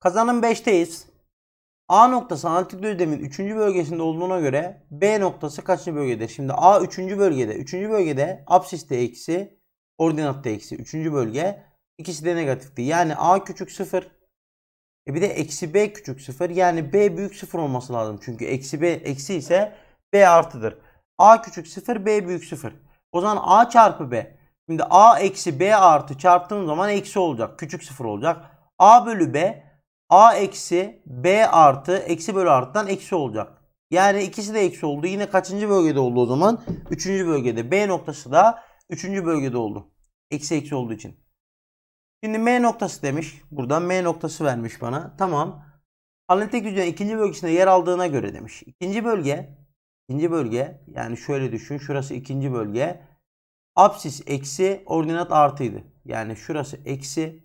Kazanın 5'teyiz. A noktası analitik düzlemin 3. bölgesinde olduğuna göre B noktası kaçıncı bölgede? Şimdi A 3. bölgede. 3. bölgede absiste eksi, ordinatta eksi. 3. bölge. ikisi de negatifti. Yani A küçük 0. E bir de eksi B küçük 0. Yani B büyük 0 olması lazım. Çünkü eksi B eksi ise B artıdır. A küçük 0, B büyük 0. O zaman A çarpı B. Şimdi A eksi B artı çarptığım zaman eksi olacak. Küçük 0 olacak. A bölü B A eksi B artı eksi bölü artıdan eksi olacak. Yani ikisi de eksi oldu. Yine kaçıncı bölgede oldu o zaman? Üçüncü bölgede. B noktası da üçüncü bölgede oldu. Eksi eksi olduğu için. Şimdi M noktası demiş. Buradan M noktası vermiş bana. Tamam. Analitik hücrenin ikinci bölgesinde yer aldığına göre demiş. İkinci bölge. ikinci bölge. Yani şöyle düşün. Şurası ikinci bölge. Apsis eksi ordinat artıydı. Yani şurası eksi.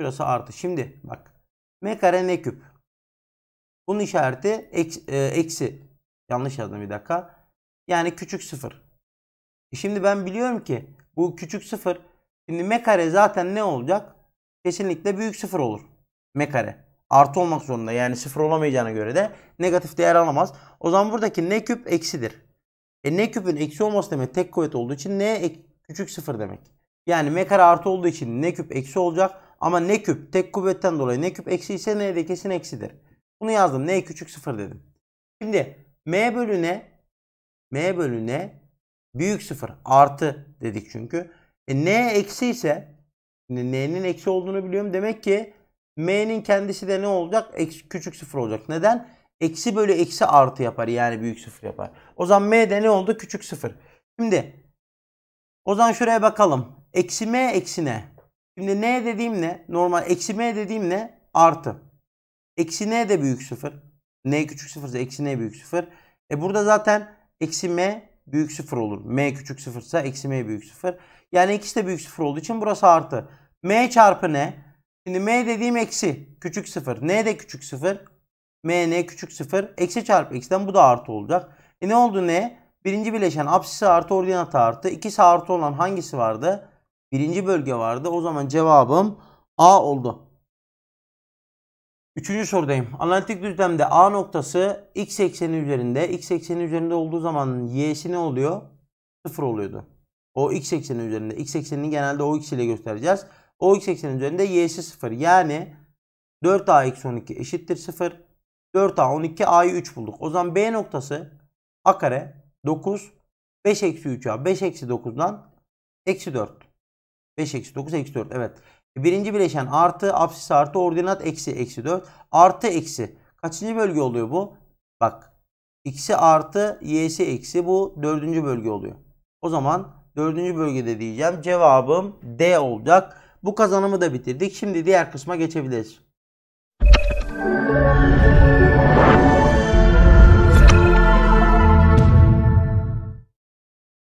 Şurası artı. Şimdi bak m kare n küp. Bunun işareti eksi, e, eksi. Yanlış yazdım bir dakika. Yani küçük sıfır. E şimdi ben biliyorum ki bu küçük sıfır. Şimdi m kare zaten ne olacak? Kesinlikle büyük sıfır olur. M kare. Artı olmak zorunda. Yani sıfır olamayacağına göre de negatif değer alamaz. O zaman buradaki n küp eksidir. E n küpün eksi olması demek tek kuvvet olduğu için n küçük sıfır demek. Yani m kare artı olduğu için n küp eksi olacak. Ama ne küp tek kuvvetten dolayı ne küp eksi ise ne de kesin eksidir. Bunu yazdım. N küçük sıfır dedim. Şimdi M bölü ne? M bölü ne? Büyük sıfır. Artı dedik çünkü. E, N eksi ise N'nin eksi olduğunu biliyorum. Demek ki M'nin kendisi de ne olacak? Eksi, küçük sıfır olacak. Neden? Eksi bölü eksi artı yapar. Yani büyük sıfır yapar. O zaman M de ne oldu? Küçük sıfır. Şimdi o zaman şuraya bakalım. Eksi M eksi ne? Şimdi n dediğim ne? Normal eksi m dediğim ne? Artı. Eksi n de büyük sıfır. n küçük sıfır ise eksi n büyük sıfır. E burada zaten eksi m büyük sıfır olur. m küçük sıfırsa eksi m büyük sıfır. Yani ikisi de büyük sıfır olduğu için burası artı. m çarpı n. Şimdi m dediğim eksi küçük sıfır. n de küçük sıfır. m n küçük sıfır. Eksi çarpı eksiden bu da artı olacak. E ne oldu n? Birinci bileşen absisi artı ordinatı artı. İkisi artı olan hangisi vardı? Birinci bölge vardı. O zaman cevabım A oldu. Üçüncü sorudayım. Analitik düzlemde A noktası x ekseni üzerinde. X ekseni üzerinde olduğu zaman y'si ne oluyor? Sıfır oluyordu. O x ekseni üzerinde. X eksenini genelde o x ile göstereceğiz. O x ekseni üzerinde y'si sıfır. Yani 4a x 12 eşittir sıfır. 4a 12 a'yı 3 bulduk. O zaman B noktası a kare 9 5 eksi 3a 5 eksi 9'dan eksi 4. 5 eksi 9 eksi 4 evet. Birinci bileşen artı absis artı ordinat eksi eksi 4 artı eksi. Kaçıncı bölge oluyor bu? Bak x'i artı y'si eksi bu dördüncü bölge oluyor. O zaman dördüncü bölgede diyeceğim cevabım D olacak. Bu kazanımı da bitirdik. Şimdi diğer kısma geçebiliriz.